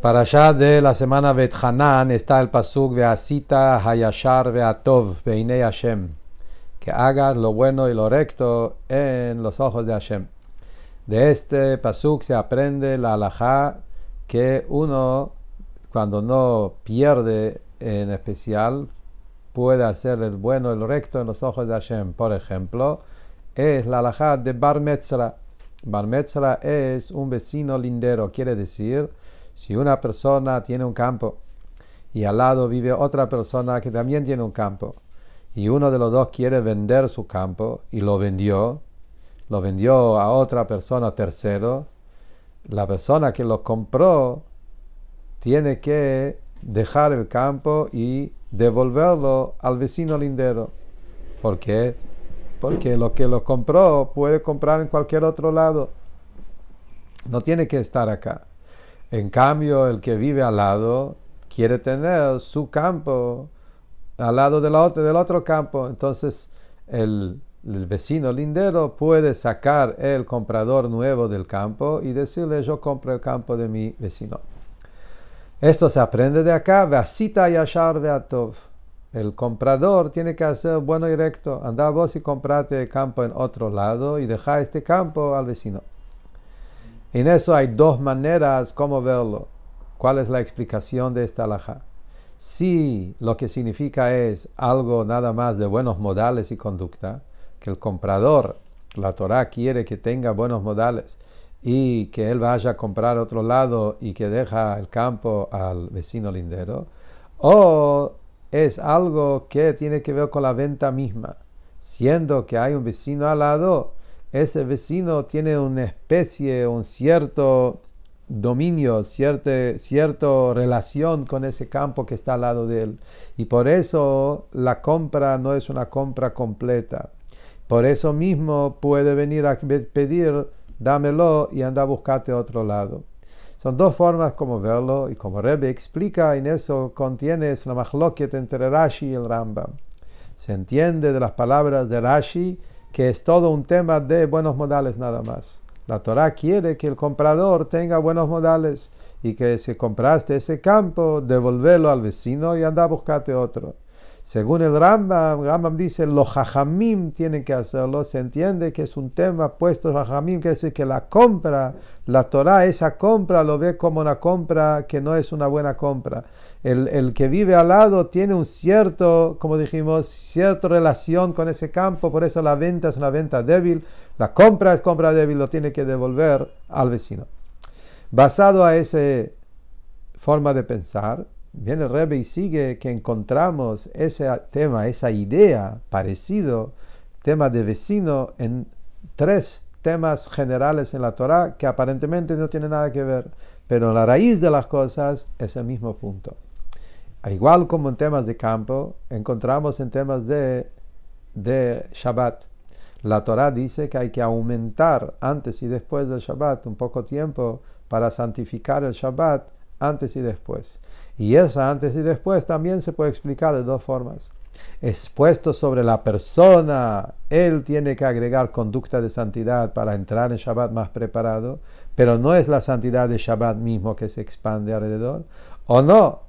Para allá de la semana Bethanan está el pasuk Asita Hayashar Atov Beinei Hashem. Que hagas lo bueno y lo recto en los ojos de Hashem. De este pasuk se aprende la halajá que uno, cuando no pierde en especial, puede hacer el bueno y lo recto en los ojos de Hashem. Por ejemplo, es la halajá de Bar Metzra. Bar Metzra es un vecino lindero, quiere decir si una persona tiene un campo y al lado vive otra persona que también tiene un campo y uno de los dos quiere vender su campo y lo vendió, lo vendió a otra persona tercero, la persona que lo compró tiene que dejar el campo y devolverlo al vecino lindero. ¿Por Porque lo que lo compró puede comprar en cualquier otro lado. No tiene que estar acá. En cambio, el que vive al lado quiere tener su campo al lado del otro, campo. Entonces, el, vecino lindero puede sacar el comprador nuevo del campo y decirle yo compro el campo de mi vecino. Esto se aprende de acá, vasita yashar beatov. El comprador tiene que hacer bueno y recto. Anda vos y comprate el campo en otro lado y deja este campo al vecino. En eso hay dos maneras como verlo. ¿Cuál es la explicación de esta alhaja? Si lo que significa es algo nada más de buenos modales y conducta, que el comprador, la Torá quiere que tenga buenos modales y que él vaya a comprar a otro lado y que deja el campo al vecino lindero, o es algo que tiene que ver con la venta misma, siendo que hay un vecino al lado ese vecino tiene una especie, un cierto dominio, cierta cierto relación con ese campo que está al lado de él. Y por eso la compra no es una compra completa. Por eso mismo puede venir a pedir, dámelo y anda a buscarte otro lado. Son dos formas como verlo y como Rebbe explica en eso contiene la machloket entre Rashi y el Rambam. Se entiende de las palabras de Rashi que es todo un tema de buenos modales nada más. La Torah quiere que el comprador tenga buenos modales y que si compraste ese campo, devolverlo al vecino y anda a buscarte otro. Según el Rambam, Rambam dice, los jajamim tienen que hacerlo, se entiende que es un tema puesto jajamim, quiere decir que la compra, la Torah, esa compra lo ve como una compra que no es una buena compra. El, el que vive al lado tiene un cierto, como dijimos, cierta relación con ese campo, por eso la venta es una venta débil, la compra es compra débil, lo tiene que devolver al vecino. Basado a esa forma de pensar, Viene el Rebbe y sigue que encontramos ese tema, esa idea parecido, tema de vecino, en tres temas generales en la Torá que aparentemente no tienen nada que ver, pero la raíz de las cosas es el mismo punto. Igual como en temas de campo, encontramos en temas de, de Shabbat. La Torá dice que hay que aumentar antes y después del Shabbat un poco tiempo para santificar el Shabbat antes y después. Y esa antes y después también se puede explicar de dos formas. Expuesto sobre la persona, él tiene que agregar conducta de santidad para entrar en Shabbat más preparado, pero no es la santidad de Shabbat mismo que se expande alrededor. O no,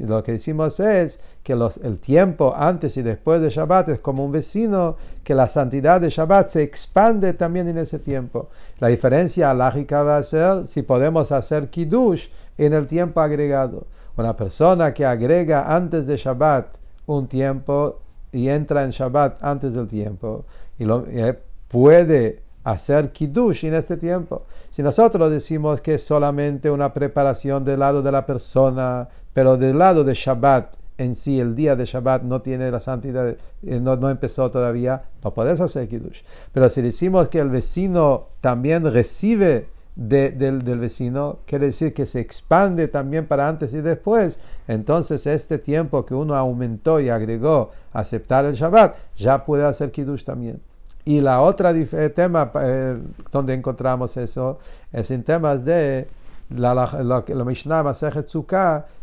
lo que decimos es que el tiempo antes y después de Shabbat es como un vecino, que la santidad de Shabbat se expande también en ese tiempo. La diferencia lógica va a ser si podemos hacer Kiddush en el tiempo agregado. Una persona que agrega antes de Shabbat un tiempo y entra en Shabbat antes del tiempo y lo, eh, puede hacer kiddush en este tiempo. Si nosotros decimos que es solamente una preparación del lado de la persona, pero del lado de Shabbat en sí, el día de Shabbat no tiene la santidad, eh, no, empezó todavía, no podés hacer kiddush. Pero si decimos que el vecino también recibe del, del, vecino, quiere decir que se expande también para antes y después. Entonces este tiempo que uno aumentó y agregó aceptar el Shabbat, ya puede hacer kiddush también. Y la otra eh, tema eh, donde encontramos eso es en temas de la, lo Mishnah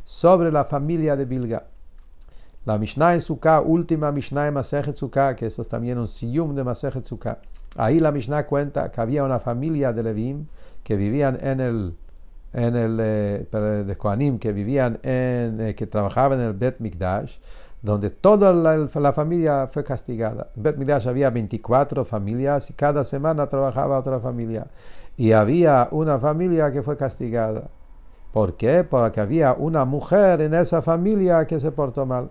sobre la familia de Bilga. La Mishnah en Sukkah, última Mishnah en Masechet que eso es también un siyum de Masechet Sukkah. Ahí la Mishnah cuenta que había una familia de Levim que vivían en el en el eh, de Koanim que vivían en que trabajaban en el Bet Mikdash donde toda la, familia fue castigada. En había 24 familias y cada semana trabajaba otra familia. Y había una familia que fue castigada. ¿Por qué? Porque había una mujer en esa familia que se portó mal.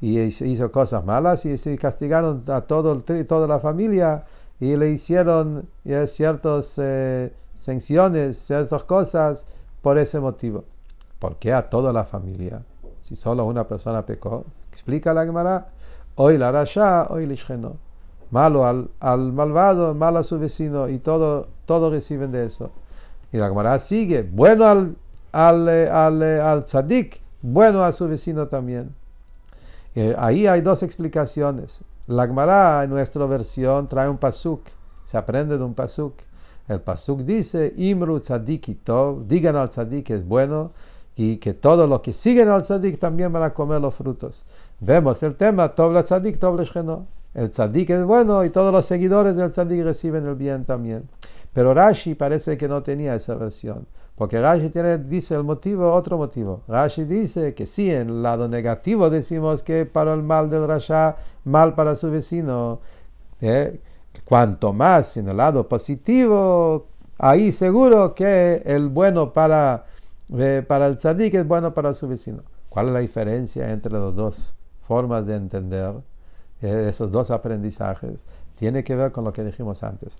Y hizo cosas malas y se castigaron a todo toda la familia y le hicieron ciertas sanciones, ciertas cosas por ese motivo. ¿Por qué a toda la familia? Si solo una persona pecó, explica la Gemara, hoy la rasha, hoy el lishgeno. Malo al, malvado, malo a su vecino, y todo, todo reciben de eso. Y la Gemara sigue, bueno al, al, al, tzadik, bueno a su vecino también. Eh, ahí hay dos explicaciones. La Gemara, en nuestra versión, trae un pasuk, se aprende de un pasuk. El pasuk dice, Imru tov digan al tzadik es bueno, y que todos los que siguen al tzadik también van a comer los frutos. Vemos el tema, Tobla tzadik, Tobla sheno. El tzadik es bueno y todos los seguidores del tzadik reciben el bien también. Pero Rashi parece que no tenía esa versión, porque Rashi tiene, dice el motivo, otro motivo. Rashi dice que sí, en el lado negativo decimos que para el mal del Rasha, mal para su vecino. Eh, cuanto más en el lado positivo, ahí seguro que el bueno para eh, para el tzadik es bueno para su vecino. ¿Cuál es la diferencia entre las dos formas de entender eh, esos dos aprendizajes? Tiene que ver con lo que dijimos antes.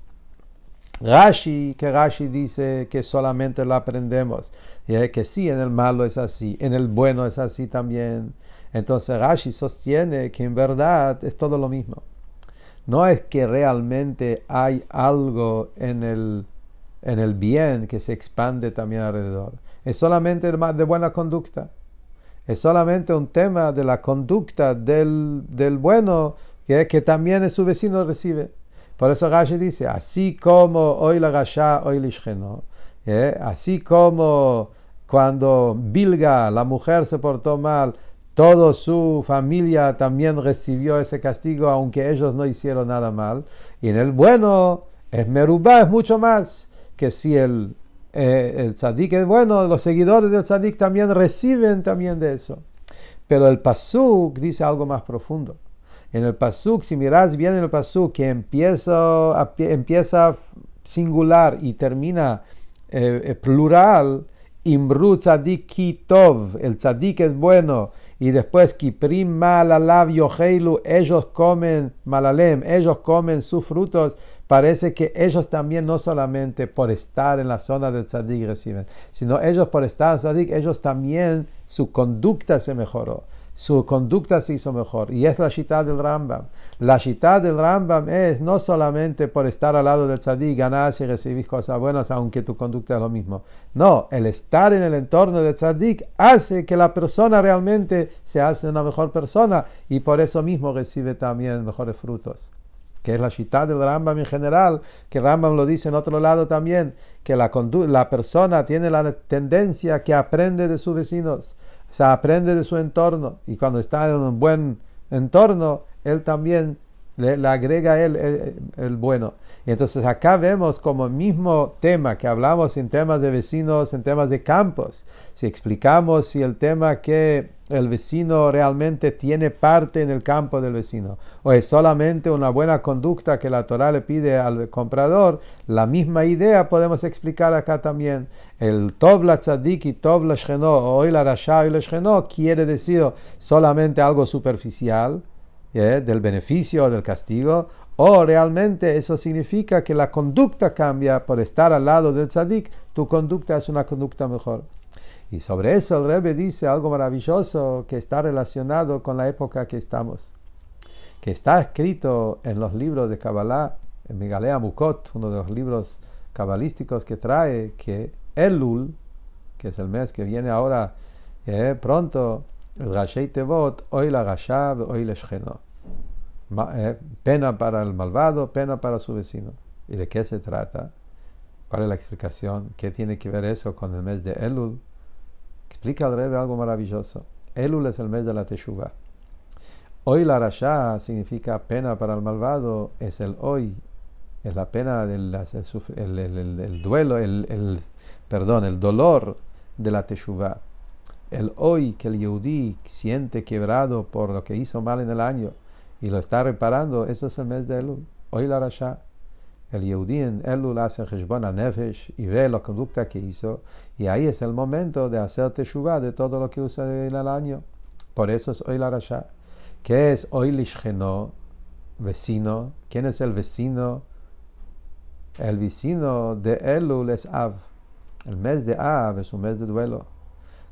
Rashi, que Rashi dice que solamente lo aprendemos, y que sí, en el malo es así, en el bueno es así también. Entonces Rashi sostiene que en verdad es todo lo mismo. No es que realmente hay algo en el en el bien que se expande también alrededor. Es solamente de buena conducta. Es solamente un tema de la conducta del, bueno que, que también su vecino recibe. Por eso Rashi dice, así como hoy la Rasha, hoy el ¿eh? así como cuando Bilga, la mujer, se portó mal, toda su familia también recibió ese castigo, aunque ellos no hicieron nada mal. Y en el bueno, es merubá, es mucho más que si el, eh, el tzadik es bueno, los seguidores del tzadik también reciben también de eso. Pero el pasuk dice algo más profundo. En el pasuk, si miras bien en el pasuk, que empieza, empieza singular y termina eh, eh, plural, Imru tzadik ki tov, el tzadik es bueno, y después ki prim malalav yoheilu, ellos comen malalem, ellos comen sus frutos, Parece que ellos también, no solamente por estar en la zona del tzadik reciben, sino ellos por estar en tzadik, ellos también, su conducta se mejoró, su conducta se hizo mejor. Y es la shita del Rambam. La ciudad del Rambam es no solamente por estar al lado del tzadik, ganas y recibís cosas buenas, aunque tu conducta es lo mismo. No, el estar en el entorno del tzadik hace que la persona realmente se hace una mejor persona y por eso mismo recibe también mejores frutos que es la ciudad del Rambam en general, que Rambam lo dice en otro lado también, que la, la persona tiene la tendencia que aprende de sus vecinos, o sea, aprende de su entorno, y cuando está en un buen entorno, él también le, agrega el, bueno. Y entonces acá vemos como el mismo tema que hablamos en temas de vecinos, en temas de campos. Si explicamos si el tema que el vecino realmente tiene parte en el campo del vecino o es solamente una buena conducta que la Torah le pide al comprador, la misma idea podemos explicar acá también. El Tobla y Tobla o el y shenó quiere decir solamente algo superficial ¿eh? del beneficio o del castigo, o realmente eso significa que la conducta cambia por estar al lado del tzadik, tu conducta es una conducta mejor. Y sobre eso el Rebbe dice algo maravilloso que está relacionado con la época que estamos, que está escrito en los libros de Kabbalah, en migalea Mukot, uno de los libros cabalísticos que trae, que el Elul, que es el mes que viene ahora eh, pronto, Rashi Tevot hoy la Rasha, hoy la Pena para el malvado, pena para su vecino. ¿Y de qué se trata? ¿Cuál es la explicación? ¿Qué tiene que ver eso con el mes de Elul? Explica al Rebbe algo maravilloso. Elul es el mes de la teshuva. Hoy la Rasha significa pena para el malvado, es el hoy, es la pena, del, el, duelo, el, perdón, el dolor de la Teshuvah el hoy que el Yehudi siente quebrado por lo que hizo mal en el año y lo está reparando, ese es el mes de Elul, hoy la El Yehudi en Elul hace Heshbon a Nefesh y ve la conducta que hizo, y ahí es el momento de hacer Teshuvah de todo lo que usa en el año. Por eso es hoy la Rasha. ¿Qué es hoy Lishgeno Vecino. ¿Quién es el vecino? El vecino de Elul es Av. El mes de Av es un mes de duelo.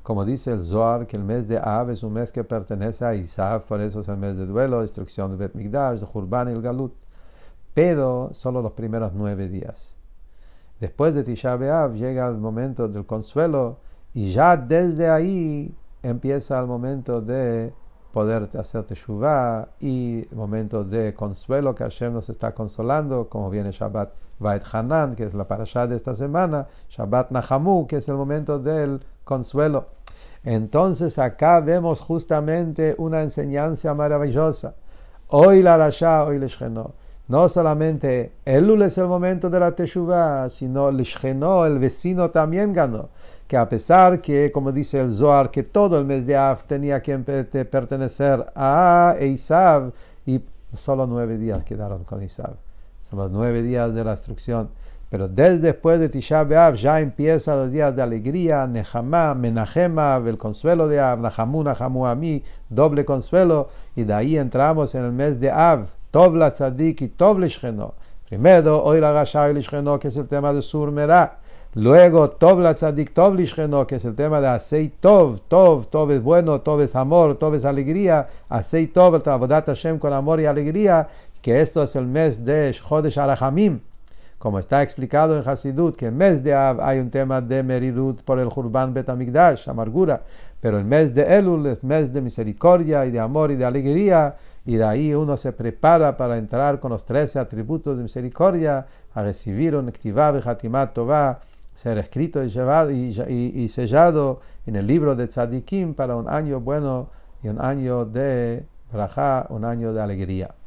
Como dice el Zohar, que el mes de Av es un mes que pertenece a Isa, por eso es el mes de duelo, destrucción de Bet Migdash, de Jurban y el Galut. Pero solo los primeros nueve días. Después de Tisha B'Av llega el momento del consuelo y ya desde ahí empieza el momento de poder hacer Teshuvah y momentos de consuelo que Hashem nos está consolando, como viene Shabbat Va'et Hanan, que es la parasha de esta semana, Shabbat Nahamu, que es el momento del consuelo. Entonces acá vemos justamente una enseñanza maravillosa. Hoy la Rasha, hoy Lishchenó. No solamente Elul es el momento de la Teshuvah, sino Lishchenó, el vecino también ganó. Que a pesar que, como dice el Zohar, que todo el mes de Av tenía que pertenecer a Isab, y solo nueve días quedaron con isab Son los nueve días de la instrucción. Pero desde después de Tisha B'Av ya empiezan los días de alegría, Nehama, Menajema, el consuelo de Av, Nahamu, Nahamu mi doble consuelo. Y de ahí entramos en el mes de Av, Tobla Tzadik y tov Shcheno. Primero, hoy la Rasha y que es el tema de Surmerá. Luego, Tobla Tzadik, tov Shcheno, que es el tema de Asei Tov, Tov, Tov es bueno, Tov es amor, Tov es alegría. Asei Tov, el trabodat Hashem con amor y alegría, que esto es el mes de Shodesh Arahamim. Como está explicado en Hasidut, que en mes de Av hay un tema de meridut por el Jurban Betamigdash, amargura, pero en mes de Elul es mes de misericordia y de amor y de alegría, y de ahí uno se prepara para entrar con los trece atributos de misericordia a recibir un y Hatimat Tová, ser escrito y, llevado y, sellado en el libro de Tzadikim para un año bueno y un año de raja, un año de alegría.